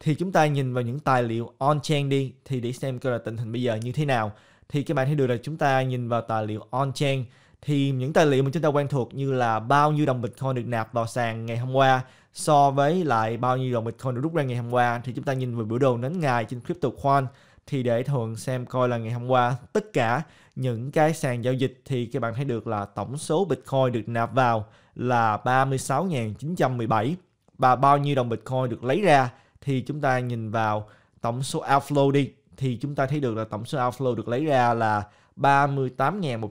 thì chúng ta nhìn vào những tài liệu on-chain đi thì để xem coi là tình hình bây giờ như thế nào thì các bạn thấy được là chúng ta nhìn vào tài liệu on-chain thì những tài liệu mà chúng ta quen thuộc như là bao nhiêu đồng Bitcoin được nạp vào sàn ngày hôm qua so với lại bao nhiêu đồng Bitcoin được rút ra ngày hôm qua thì chúng ta nhìn vào biểu đồ nến ngày trên CryptoQuant thì để thường xem coi là ngày hôm qua tất cả những cái sàn giao dịch thì các bạn thấy được là tổng số Bitcoin được nạp vào là 36.917 và bao nhiêu đồng Bitcoin được lấy ra thì chúng ta nhìn vào tổng số outflow đi thì chúng ta thấy được là tổng số outflow được lấy ra là 38.178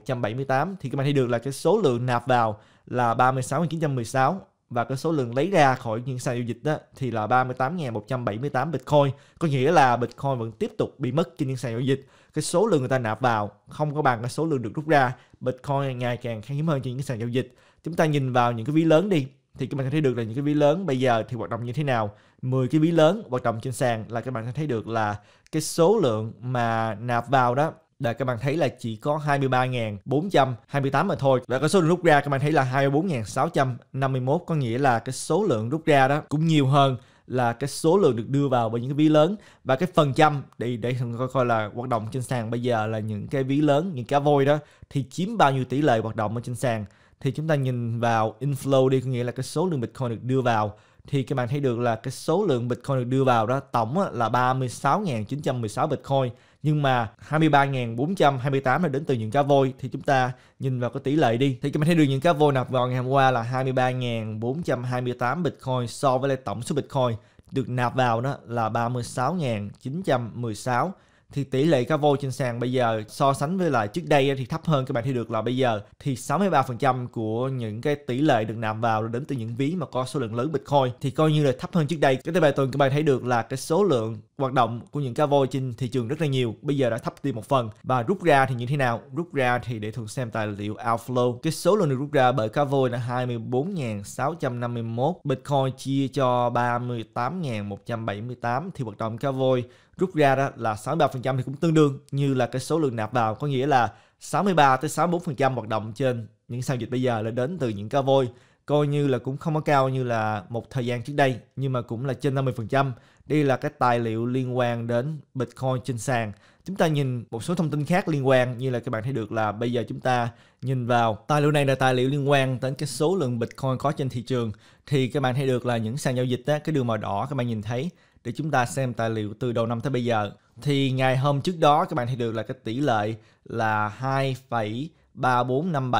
thì các bạn thấy được là cái số lượng nạp vào là 36.916 và cái số lượng lấy ra khỏi những sàn giao dịch đó thì là 38.178 Bitcoin có nghĩa là Bitcoin vẫn tiếp tục bị mất trên những sàn giao dịch cái số lượng người ta nạp vào không có bằng cái số lượng được rút ra Bitcoin ngày càng khan hiếm hơn trên những sàn giao dịch chúng ta nhìn vào những cái ví lớn đi thì các bạn có thể được là những cái ví lớn bây giờ thì hoạt động như thế nào 10 cái ví lớn hoạt động trên sàn là các bạn sẽ thấy được là cái số lượng mà nạp vào đó là các bạn thấy là chỉ có 23.428 mà thôi và cái số lượng rút ra các bạn thấy là 24.651 có nghĩa là cái số lượng rút ra đó cũng nhiều hơn là cái số lượng được đưa vào bởi những cái ví lớn và cái phần trăm để để coi coi là hoạt động trên sàn bây giờ là những cái ví lớn những cá voi đó thì chiếm bao nhiêu tỷ lệ hoạt động ở trên sàn thì chúng ta nhìn vào inflow đi có nghĩa là cái số lượng Bitcoin được đưa vào thì các bạn thấy được là cái số lượng Bitcoin được đưa vào đó tổng là 36.916 Bitcoin nhưng mà 23.428 là đến từ những cá voi thì chúng ta nhìn vào cái tỷ lệ đi thì các bạn thấy được những cá voi nạp vào ngày hôm qua là 23.428 Bitcoin so với lại tổng số Bitcoin được nạp vào đó là 36.916 thì tỷ lệ cá vô trên sàn bây giờ so sánh với lại trước đây thì thấp hơn các bạn thấy được là bây giờ thì 63% của những cái tỷ lệ được nạp vào đến từ những ví mà có số lượng lớn Bitcoin thì coi như là thấp hơn trước đây. Cái tới bài tuần các bạn thấy được là cái số lượng hoạt động của những cá voi trên thị trường rất là nhiều bây giờ đã thấp đi một phần và rút ra thì như thế nào rút ra thì để thường xem tài liệu outflow cái số lượng được rút ra bởi cá voi là 24.651 bitcoin chia cho 38.178 thì hoạt động cá voi rút ra đó là 63% thì cũng tương đương như là cái số lượng nạp vào có nghĩa là 63 tới 64% hoạt động trên những sàn dịch bây giờ là đến từ những cá voi coi như là cũng không có cao như là một thời gian trước đây nhưng mà cũng là trên 50%. Đây là cái tài liệu liên quan đến Bitcoin trên sàn. Chúng ta nhìn một số thông tin khác liên quan như là các bạn thấy được là bây giờ chúng ta nhìn vào tài liệu này là tài liệu liên quan đến cái số lượng Bitcoin có trên thị trường thì các bạn thấy được là những sàn giao dịch á, cái đường màu đỏ các bạn nhìn thấy để chúng ta xem tài liệu từ đầu năm tới bây giờ thì ngày hôm trước đó các bạn thấy được là cái tỷ lệ là 2,3457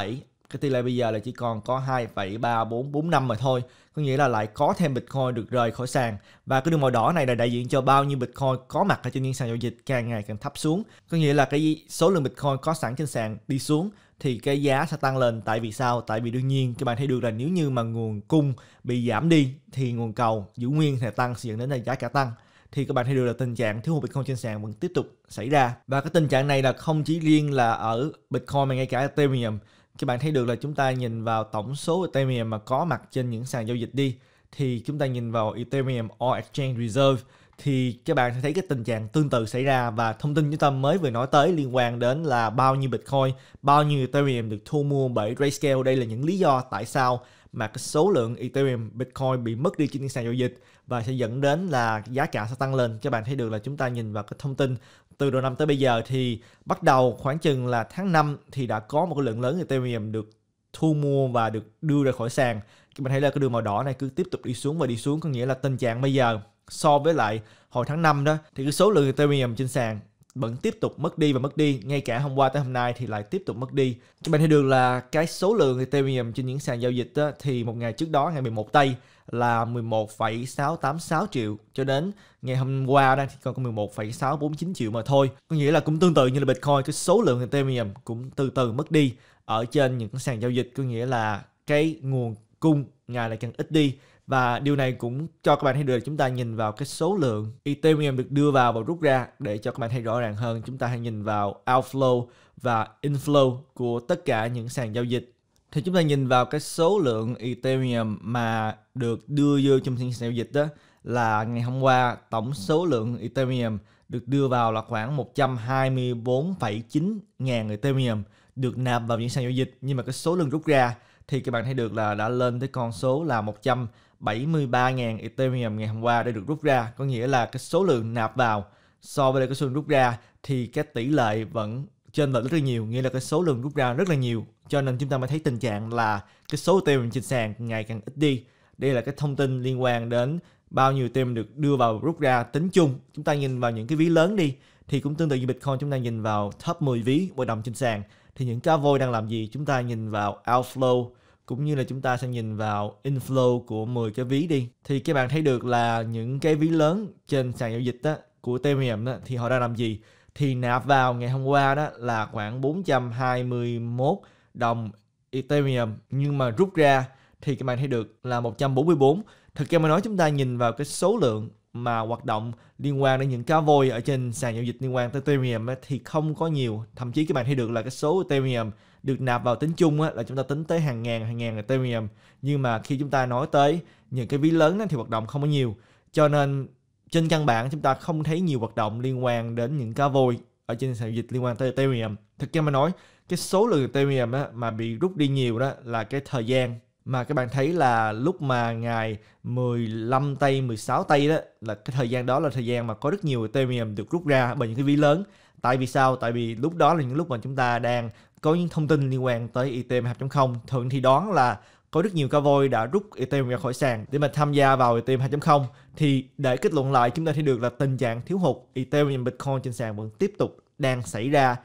cái tỷ lệ bây giờ là chỉ còn có 2,3445 mà thôi có nghĩa là lại có thêm Bitcoin được rời khỏi sàn và cái đường màu đỏ này là đại diện cho bao nhiêu Bitcoin có mặt ở trên những sàn giao dịch càng ngày càng thấp xuống có nghĩa là cái số lượng Bitcoin có sẵn trên sàn đi xuống thì cái giá sẽ tăng lên tại vì sao tại vì đương nhiên các bạn thấy được là nếu như mà nguồn cung bị giảm đi thì nguồn cầu giữ nguyên sẽ tăng sẽ dẫn đến là giá cả tăng thì các bạn thấy được là tình trạng thiếu hụt Bitcoin trên sàn vẫn tiếp tục xảy ra và cái tình trạng này là không chỉ riêng là ở Bitcoin mà ngay cả Ethereum các bạn thấy được là chúng ta nhìn vào tổng số Ethereum mà có mặt trên những sàn giao dịch đi thì chúng ta nhìn vào Ethereum All Exchange Reserve thì các bạn sẽ thấy cái tình trạng tương tự xảy ra và thông tin chúng ta mới vừa nói tới liên quan đến là bao nhiêu Bitcoin, bao nhiêu Ethereum được thu mua bởi Grayscale. Đây là những lý do tại sao mà cái số lượng Ethereum, Bitcoin bị mất đi trên sàn giao dịch và sẽ dẫn đến là giá cả sẽ tăng lên. Các bạn thấy được là chúng ta nhìn vào cái thông tin từ đầu năm tới bây giờ thì bắt đầu khoảng chừng là tháng 5 thì đã có một cái lượng lớn Ethereum được thu mua và được đưa ra khỏi sàn. Các bạn thấy là cái đường màu đỏ này cứ tiếp tục đi xuống và đi xuống có nghĩa là tình trạng bây giờ so với lại hồi tháng 5 đó thì cái số lượng Ethereum trên sàn vẫn tiếp tục mất đi và mất đi ngay cả hôm qua tới hôm nay thì lại tiếp tục mất đi các bạn thấy được là cái số lượng Ethereum trên những sàn giao dịch đó, thì một ngày trước đó ngày 11 tây là 11,686 triệu cho đến ngày hôm qua đang thì còn có 11,649 triệu mà thôi có nghĩa là cũng tương tự như là Bitcoin cái số lượng Ethereum cũng từ từ mất đi ở trên những sàn giao dịch có nghĩa là cái nguồn cung ngày lại càng ít đi và điều này cũng cho các bạn thấy được chúng ta nhìn vào cái số lượng Ethereum được đưa vào và rút ra để cho các bạn thấy rõ ràng hơn chúng ta hãy nhìn vào outflow và inflow của tất cả những sàn giao dịch thì chúng ta nhìn vào cái số lượng Ethereum mà được đưa vô trong sàn giao dịch đó là ngày hôm qua tổng số lượng Ethereum được đưa vào là khoảng 124,9 ngàn Ethereum được nạp vào những sàn giao dịch nhưng mà cái số lượng rút ra thì các bạn thấy được là đã lên tới con số là 100 73.000 Ethereum ngày hôm qua đã được rút ra, có nghĩa là cái số lượng nạp vào so với cái số lượng rút ra thì cái tỷ lệ vẫn trên lệch rất là nhiều, nghĩa là cái số lượng rút ra rất là nhiều. Cho nên chúng ta mới thấy tình trạng là cái số Ethereum trên sàn ngày càng ít đi. Đây là cái thông tin liên quan đến bao nhiêu Ethereum được đưa vào rút ra tính chung. Chúng ta nhìn vào những cái ví lớn đi thì cũng tương tự như Bitcoin chúng ta nhìn vào top 10 ví bội đồng trên sàn thì những cá voi đang làm gì chúng ta nhìn vào outflow cũng như là chúng ta sẽ nhìn vào inflow của 10 cái ví đi thì các bạn thấy được là những cái ví lớn trên sàn giao dịch đó, của Ethereum đó, thì họ đang làm gì thì nạp vào ngày hôm qua đó là khoảng 421 đồng Ethereum nhưng mà rút ra thì các bạn thấy được là 144 thực ra mà nói chúng ta nhìn vào cái số lượng mà hoạt động liên quan đến những cá voi ở trên sàn giao dịch liên quan tới Ethereum thì không có nhiều thậm chí các bạn thấy được là cái số Ethereum được nạp vào tính chung á, là chúng ta tính tới hàng ngàn hàng ngàn Ethereum nhưng mà khi chúng ta nói tới những cái ví lớn á, thì hoạt động không có nhiều cho nên trên căn bản chúng ta không thấy nhiều hoạt động liên quan đến những cá voi ở trên sàn dịch liên quan tới Ethereum thực ra mà nói cái số lượng Ethereum á, mà bị rút đi nhiều đó là cái thời gian mà các bạn thấy là lúc mà ngày 15 tây 16 tây đó là cái thời gian đó là thời gian mà có rất nhiều Ethereum được rút ra bởi những cái ví lớn tại vì sao tại vì lúc đó là những lúc mà chúng ta đang có những thông tin liên quan tới ETM 2.0 thường thì đoán là có rất nhiều ca voi đã rút Ethereum ra khỏi sàn để mà tham gia vào Ethereum 2.0 thì để kết luận lại chúng ta thấy được là tình trạng thiếu hụt Ethereum và Bitcoin trên sàn vẫn tiếp tục đang xảy ra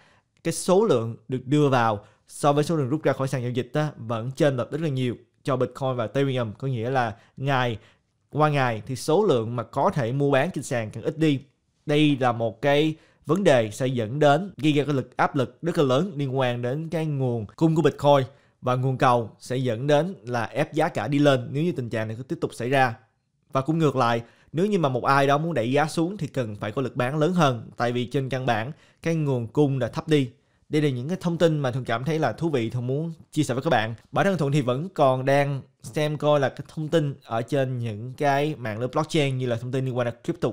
cái số lượng được đưa vào so với số lượng rút ra khỏi sàn giao dịch đó, vẫn trên lệch rất là nhiều cho Bitcoin và Ethereum có nghĩa là ngày qua ngày thì số lượng mà có thể mua bán trên sàn càng ít đi đây là một cái vấn đề sẽ dẫn đến gây ra cái lực áp lực rất là lớn liên quan đến cái nguồn cung của Bitcoin và nguồn cầu sẽ dẫn đến là ép giá cả đi lên nếu như tình trạng này cứ tiếp tục xảy ra. Và cũng ngược lại, nếu như mà một ai đó muốn đẩy giá xuống thì cần phải có lực bán lớn hơn tại vì trên căn bản cái nguồn cung đã thấp đi. Đây là những cái thông tin mà Thuận cảm thấy là thú vị Thuận muốn chia sẻ với các bạn. Bản thân Thuận thì vẫn còn đang xem coi là cái thông tin ở trên những cái mạng lưới blockchain như là thông tin liên quan đến crypto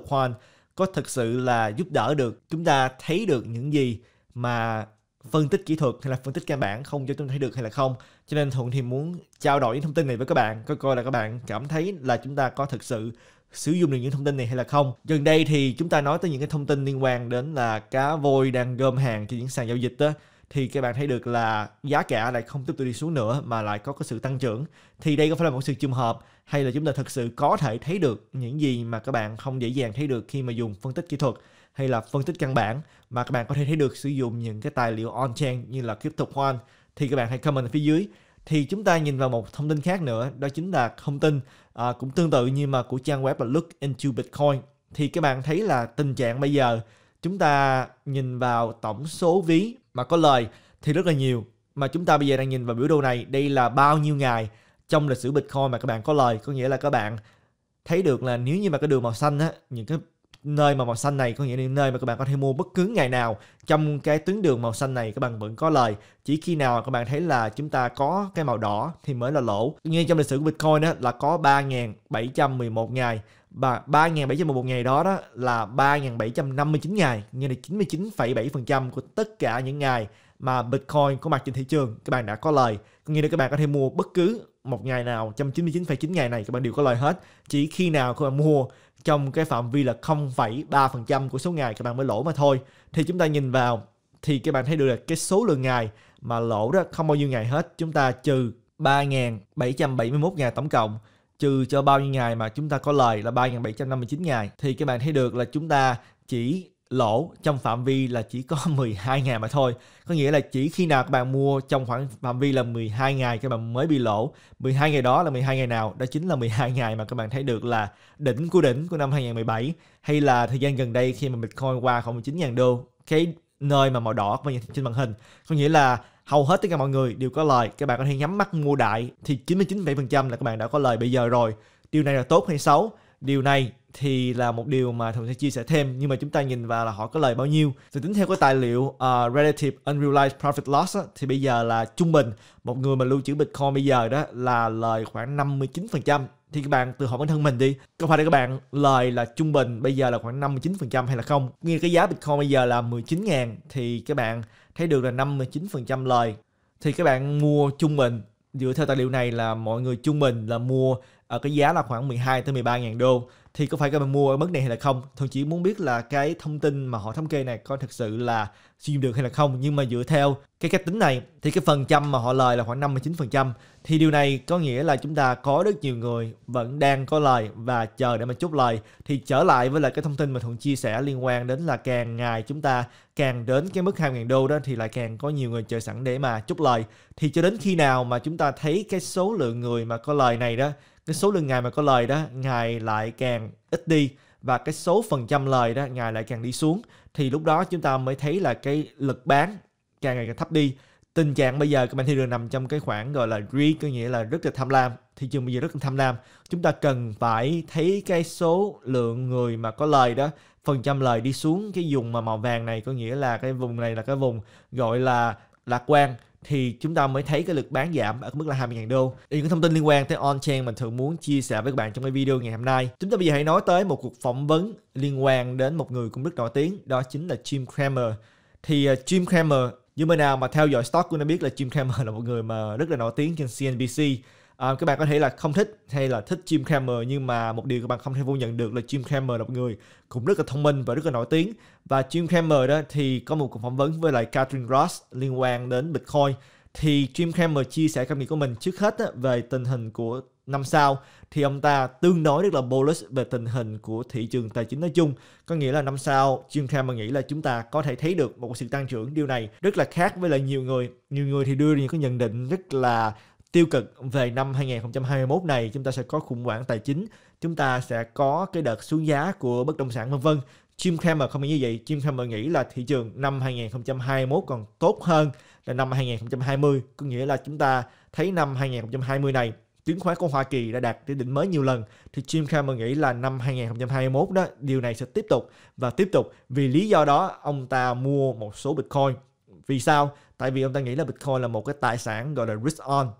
có thực sự là giúp đỡ được chúng ta thấy được những gì mà phân tích kỹ thuật hay là phân tích căn bản không cho chúng ta thấy được hay là không cho nên thuận thì muốn trao đổi những thông tin này với các bạn coi coi là các bạn cảm thấy là chúng ta có thực sự sử dụng được những thông tin này hay là không gần đây thì chúng ta nói tới những cái thông tin liên quan đến là cá voi đang gom hàng trên những sàn giao dịch đó thì các bạn thấy được là giá cả lại không tiếp tục đi xuống nữa mà lại có cái sự tăng trưởng thì đây có phải là một sự trùng hợp hay là chúng ta thực sự có thể thấy được những gì mà các bạn không dễ dàng thấy được khi mà dùng phân tích kỹ thuật hay là phân tích căn bản mà các bạn có thể thấy được sử dụng những cái tài liệu on-chain như là CryptoQuant thì các bạn hãy comment ở phía dưới thì chúng ta nhìn vào một thông tin khác nữa đó chính là thông tin à, cũng tương tự như mà của trang web là Look into Bitcoin thì các bạn thấy là tình trạng bây giờ chúng ta nhìn vào tổng số ví mà có lời thì rất là nhiều mà chúng ta bây giờ đang nhìn vào biểu đồ này đây là bao nhiêu ngày trong lịch sử Bitcoin mà các bạn có lời có nghĩa là các bạn thấy được là nếu như mà cái đường màu xanh á những cái nơi mà màu xanh này có nghĩa là nơi mà các bạn có thể mua bất cứ ngày nào trong cái tuyến đường màu xanh này các bạn vẫn có lời chỉ khi nào các bạn thấy là chúng ta có cái màu đỏ thì mới là lỗ như trong lịch sử của Bitcoin á là có 3.711 ngày và 3.711 ngày đó đó là 3.759 ngày, nghĩa là 99,7% của tất cả những ngày mà Bitcoin có mặt trên thị trường các bạn đã có lời. Có nghĩa là các bạn có thể mua bất cứ một ngày nào trong 99,9 ngày này các bạn đều có lời hết. Chỉ khi nào các bạn mua trong cái phạm vi là 0,3% của số ngày các bạn mới lỗ mà thôi. Thì chúng ta nhìn vào thì các bạn thấy được là cái số lượng ngày mà lỗ đó không bao nhiêu ngày hết. Chúng ta trừ 3.771 ngày tổng cộng trừ cho bao nhiêu ngày mà chúng ta có lời là 3.759 ngày thì các bạn thấy được là chúng ta chỉ lỗ trong phạm vi là chỉ có 12 ngày mà thôi. Có nghĩa là chỉ khi nào các bạn mua trong khoảng phạm vi là 12 ngày các bạn mới bị lỗ. 12 ngày đó là 12 ngày nào? Đó chính là 12 ngày mà các bạn thấy được là đỉnh của đỉnh của năm 2017 hay là thời gian gần đây khi mà Bitcoin qua khoảng 19.000 đô. Cái nơi mà màu đỏ các bạn nhìn trên màn hình. Có nghĩa là hầu hết tất cả mọi người đều có lời các bạn có thể nhắm mắt mua đại thì 99,7% là các bạn đã có lời bây giờ rồi điều này là tốt hay xấu điều này thì là một điều mà thường sẽ chia sẻ thêm nhưng mà chúng ta nhìn vào là họ có lời bao nhiêu thì tính theo cái tài liệu uh, relative unrealized profit loss á, thì bây giờ là trung bình một người mà lưu trữ bitcoin bây giờ đó là lời khoảng 59% thì các bạn tự hỏi bản thân mình đi có phải là các bạn lời là trung bình bây giờ là khoảng 59% hay là không nghe cái giá Bitcoin bây giờ là 19 000 thì các bạn thấy được là 59% lời thì các bạn mua trung bình dựa theo tài liệu này là mọi người trung bình là mua ở cái giá là khoảng 12 tới 13 ngàn đô thì có phải các bạn mua ở mức này hay là không thường chỉ muốn biết là cái thông tin mà họ thống kê này có thực sự là sử dụng được hay là không nhưng mà dựa theo cái cách tính này thì cái phần trăm mà họ lời là khoảng 59% thì điều này có nghĩa là chúng ta có rất nhiều người vẫn đang có lời và chờ để mà chốt lời thì trở lại với lại cái thông tin mà thuận chia sẻ liên quan đến là càng ngày chúng ta càng đến cái mức 2.000 đô đó thì lại càng có nhiều người chờ sẵn để mà chốt lời thì cho đến khi nào mà chúng ta thấy cái số lượng người mà có lời này đó cái số lượng ngày mà có lời đó ngày lại càng ít đi và cái số phần trăm lời đó ngày lại càng đi xuống thì lúc đó chúng ta mới thấy là cái lực bán càng ngày càng thấp đi tình trạng bây giờ các bạn thị trường nằm trong cái khoảng gọi là greed có nghĩa là rất là tham lam thị trường bây giờ rất là tham lam chúng ta cần phải thấy cái số lượng người mà có lời đó phần trăm lời đi xuống cái vùng mà màu vàng này có nghĩa là cái vùng này là cái vùng gọi là lạc quan thì chúng ta mới thấy cái lực bán giảm ở mức là 20.000 đô. Thì những thông tin liên quan tới on-chain mình thường muốn chia sẻ với các bạn trong cái video ngày hôm nay. Chúng ta bây giờ hãy nói tới một cuộc phỏng vấn liên quan đến một người cũng rất nổi tiếng, đó chính là Jim Cramer. Thì uh, Jim Cramer, như người nào mà theo dõi stock của nó biết là Jim Cramer là một người mà rất là nổi tiếng trên CNBC à, các bạn có thể là không thích hay là thích Jim Cramer nhưng mà một điều các bạn không thể vô nhận được là Jim Cramer là một người cũng rất là thông minh và rất là nổi tiếng và Jim Cramer đó thì có một cuộc phỏng vấn với lại Catherine Ross liên quan đến Bitcoin thì Jim Cramer chia sẻ cảm nghĩ của mình trước hết á, về tình hình của năm sau thì ông ta tương đối rất là bullish về tình hình của thị trường tài chính nói chung có nghĩa là năm sau Jim Cramer nghĩ là chúng ta có thể thấy được một sự tăng trưởng điều này rất là khác với lại nhiều người nhiều người thì đưa những cái nhận định rất là tiêu cực về năm 2021 này chúng ta sẽ có khủng hoảng tài chính chúng ta sẽ có cái đợt xuống giá của bất động sản vân vân Jim Cramer không nghĩ như vậy Jim Cramer nghĩ là thị trường năm 2021 còn tốt hơn là năm 2020 có nghĩa là chúng ta thấy năm 2020 này chứng khoán của Hoa Kỳ đã đạt đến đỉnh mới nhiều lần thì Jim Cramer nghĩ là năm 2021 đó điều này sẽ tiếp tục và tiếp tục vì lý do đó ông ta mua một số Bitcoin vì sao tại vì ông ta nghĩ là Bitcoin là một cái tài sản gọi là risk on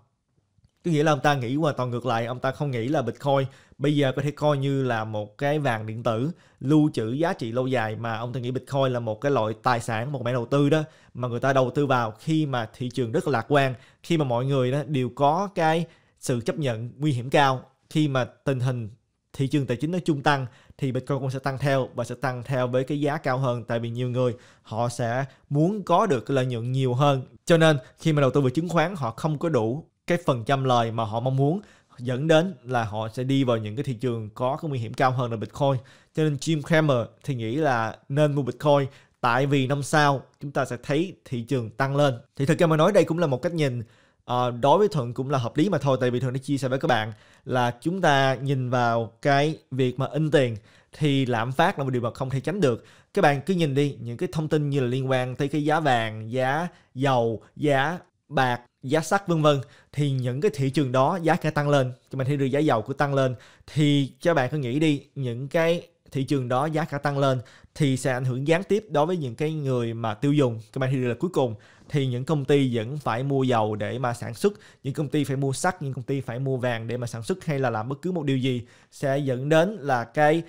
có nghĩa là ông ta nghĩ hoàn toàn ngược lại ông ta không nghĩ là bitcoin bây giờ có thể coi như là một cái vàng điện tử lưu trữ giá trị lâu dài mà ông ta nghĩ bitcoin là một cái loại tài sản một mẻ đầu tư đó mà người ta đầu tư vào khi mà thị trường rất là lạc quan khi mà mọi người đó đều có cái sự chấp nhận nguy hiểm cao khi mà tình hình thị trường tài chính nói chung tăng thì Bitcoin cũng sẽ tăng theo và sẽ tăng theo với cái giá cao hơn tại vì nhiều người họ sẽ muốn có được cái lợi nhuận nhiều hơn. Cho nên khi mà đầu tư vào chứng khoán họ không có đủ cái phần trăm lời mà họ mong muốn dẫn đến là họ sẽ đi vào những cái thị trường có cái nguy hiểm cao hơn là Bitcoin. Cho nên Jim Cramer thì nghĩ là nên mua Bitcoin tại vì năm sau chúng ta sẽ thấy thị trường tăng lên. Thì thực ra mà nói đây cũng là một cách nhìn à, đối với thuận cũng là hợp lý mà thôi tại vì thuận đã chia sẻ với các bạn là chúng ta nhìn vào cái việc mà in tiền thì lạm phát là một điều mà không thể tránh được các bạn cứ nhìn đi những cái thông tin như là liên quan tới cái giá vàng giá dầu giá bạc giá sắt vân vân thì những cái thị trường đó giá cả tăng lên cho mình thấy trường giá dầu cũng tăng lên thì các bạn cứ nghĩ đi những cái thị trường đó giá cả tăng lên thì sẽ ảnh hưởng gián tiếp đối với những cái người mà tiêu dùng các bạn thấy trường là cuối cùng thì những công ty vẫn phải mua dầu để mà sản xuất những công ty phải mua sắt những công ty phải mua vàng để mà sản xuất hay là làm bất cứ một điều gì sẽ dẫn đến là cái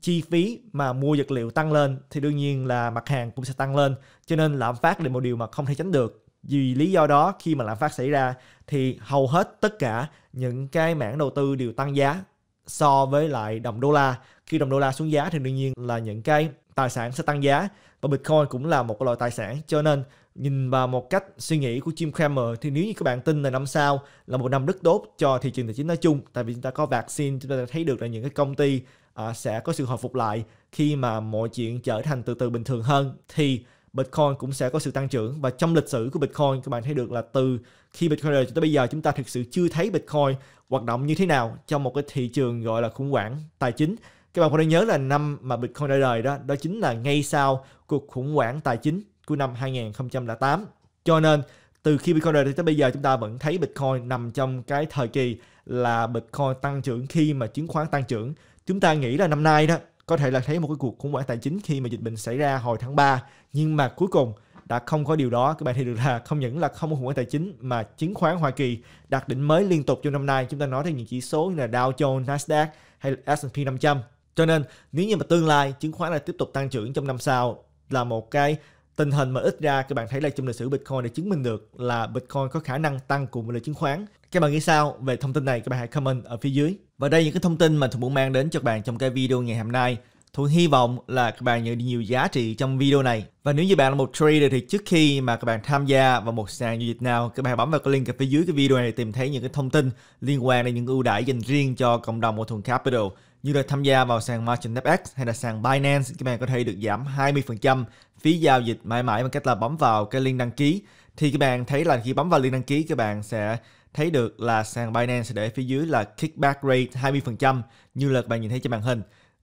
chi phí mà mua vật liệu tăng lên thì đương nhiên là mặt hàng cũng sẽ tăng lên cho nên lạm phát là một điều mà không thể tránh được vì lý do đó khi mà lạm phát xảy ra thì hầu hết tất cả những cái mảng đầu tư đều tăng giá so với lại đồng đô la khi đồng đô la xuống giá thì đương nhiên là những cái tài sản sẽ tăng giá và bitcoin cũng là một loại tài sản cho nên nhìn vào một cách suy nghĩ của Jim Cramer thì nếu như các bạn tin là năm sau là một năm rất tốt cho thị trường tài chính nói chung tại vì chúng ta có vaccine chúng ta thấy được là những cái công ty uh, sẽ có sự hồi phục lại khi mà mọi chuyện trở thành từ từ bình thường hơn thì Bitcoin cũng sẽ có sự tăng trưởng và trong lịch sử của Bitcoin các bạn thấy được là từ khi Bitcoin rời cho tới bây giờ chúng ta thực sự chưa thấy Bitcoin hoạt động như thế nào trong một cái thị trường gọi là khủng hoảng tài chính các bạn có thể nhớ là năm mà Bitcoin ra đời đó đó chính là ngay sau cuộc khủng hoảng tài chính của năm 2008 cho nên từ khi Bitcoin rời tới bây giờ chúng ta vẫn thấy Bitcoin nằm trong cái thời kỳ là Bitcoin tăng trưởng khi mà chứng khoán tăng trưởng chúng ta nghĩ là năm nay đó có thể là thấy một cái cuộc khủng hoảng tài chính khi mà dịch bệnh xảy ra hồi tháng 3 nhưng mà cuối cùng đã không có điều đó các bạn thấy được là không những là không có khủng hoảng tài chính mà chứng khoán Hoa Kỳ đạt đỉnh mới liên tục trong năm nay chúng ta nói tới những chỉ số như là Dow Jones, Nasdaq hay S&P 500 cho nên nếu như mà tương lai chứng khoán là tiếp tục tăng trưởng trong năm sau là một cái tình hình mà ít ra các bạn thấy là trong lịch sử Bitcoin để chứng minh được là Bitcoin có khả năng tăng cùng với lợi chứng khoán. Các bạn nghĩ sao về thông tin này? Các bạn hãy comment ở phía dưới. Và đây là những cái thông tin mà Thuận muốn mang đến cho các bạn trong cái video ngày hôm nay. Thuận hy vọng là các bạn nhận được nhiều giá trị trong video này. Và nếu như bạn là một trader thì trước khi mà các bạn tham gia vào một sàn giao dịch nào, các bạn bấm vào cái link ở phía dưới cái video này để tìm thấy những cái thông tin liên quan đến những ưu đãi dành riêng cho cộng đồng của Thuận Capital. Như là tham gia vào sàn Margin FX hay là sàn Binance, các bạn có thể được giảm 20% phí giao dịch mãi mãi bằng cách là bấm vào cái link đăng ký. Thì các bạn thấy là khi bấm vào link đăng ký các bạn sẽ thấy được là sàn Binance để phía dưới là kickback rate 20% như là các bạn nhìn thấy trên màn hình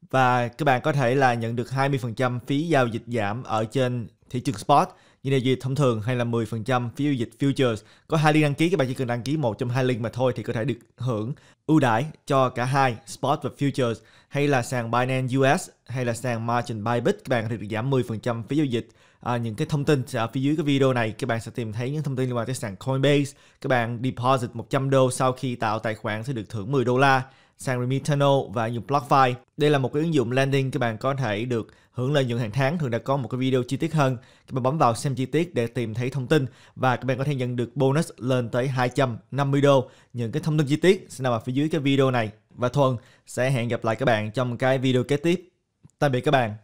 và các bạn có thể là nhận được 20% phí giao dịch giảm ở trên thị trường spot như giao dịch thông thường hay là 10% phí giao dịch futures có hai link đăng ký các bạn chỉ cần đăng ký một trong hai link mà thôi thì có thể được hưởng ưu đãi cho cả hai spot và futures hay là sàn Binance US hay là sàn Margin Bybit các bạn có thể được giảm 10% phí giao dịch à, những cái thông tin ở phía dưới cái video này các bạn sẽ tìm thấy những thông tin liên quan tới sàn Coinbase các bạn deposit 100 đô sau khi tạo tài khoản sẽ được thưởng 10 đô la sang Remitano và ứng dụng BlockFi. Đây là một cái ứng dụng landing các bạn có thể được hưởng lợi nhuận hàng tháng. Thường đã có một cái video chi tiết hơn. Các bạn bấm vào xem chi tiết để tìm thấy thông tin và các bạn có thể nhận được bonus lên tới 250 đô. Những cái thông tin chi tiết sẽ nằm ở phía dưới cái video này. Và Thuần sẽ hẹn gặp lại các bạn trong cái video kế tiếp. Tạm biệt các bạn.